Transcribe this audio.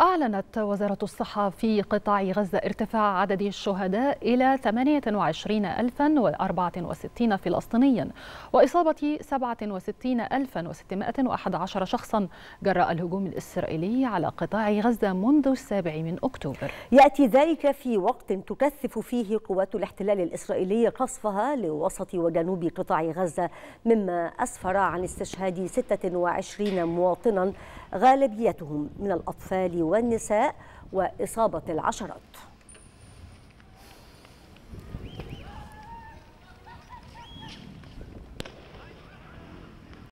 أعلنت وزارة الصحة في قطاع غزة ارتفاع عدد الشهداء إلى 28064 فلسطينيا وإصابة 67611 شخصا جراء الهجوم الإسرائيلي على قطاع غزة منذ السابع من أكتوبر يأتي ذلك في وقت تكثف فيه قوات الاحتلال الإسرائيلي قصفها لوسط وجنوب قطاع غزة مما أسفر عن استشهاد 26 مواطنا غالبيتهم من الأطفال والنساء وإصابة العشرات